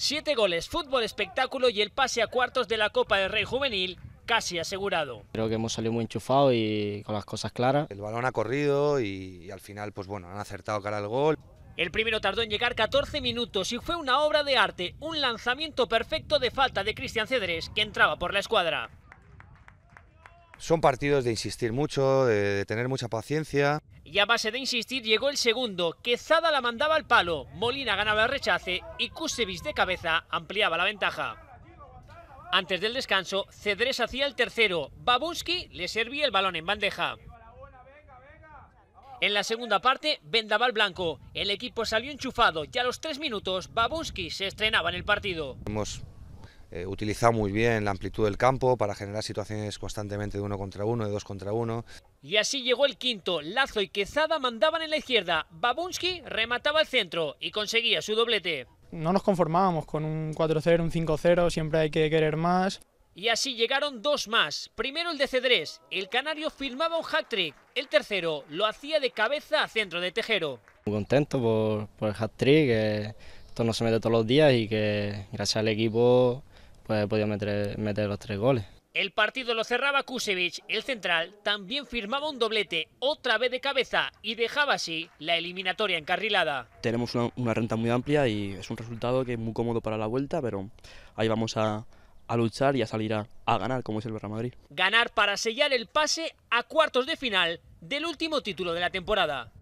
Siete goles, fútbol espectáculo y el pase a cuartos de la Copa del Rey Juvenil casi asegurado. Creo que hemos salido muy enchufados y con las cosas claras. El balón ha corrido y, al final, pues bueno, han acertado cara al gol. El primero tardó en llegar 14 minutos y fue una obra de arte, un lanzamiento perfecto de falta de Cristian Cedrés, que entraba por la escuadra. Son partidos de insistir mucho, de, tener mucha paciencia. Y a base de insistir llegó el segundo. Quezada la mandaba al palo, Molina ganaba el rechace y Kusevich de cabeza ampliaba la ventaja. Antes del descanso, Cedrés hacía el tercero. Babuski le servía el balón en bandeja. En la segunda parte, vendaba el blanco. El equipo salió enchufado y a los tres minutos, Babuski se estrenaba en el partido. Eh, utiliza muy bien la amplitud del campo para generar situaciones constantemente de uno contra uno, de dos contra uno. Y así llegó el quinto. Lazo y Quezada mandaban en la izquierda. ...Babunski remataba el centro y conseguía su doblete. No nos conformábamos con un 4-0, un 5-0, siempre hay que querer más. Y así llegaron dos más. Primero el de Cedrés. El canario firmaba un hat-trick. El tercero lo hacía de cabeza a centro de Tejero. Muy contento por, el hat-trick. esto no se mete todos los días y que gracias al equipo pues, podía meter, meter los tres goles. El partido lo cerraba Kusevich, el central, también firmaba un doblete, otra vez de cabeza, y dejaba así la eliminatoria encarrilada. Tenemos una, renta muy amplia y es un resultado que es muy cómodo para la vuelta, pero ahí vamos a, luchar y a salir a, a, ganar, como es el Real Madrid. Ganar para sellar el pase a cuartos de final del último título de la temporada.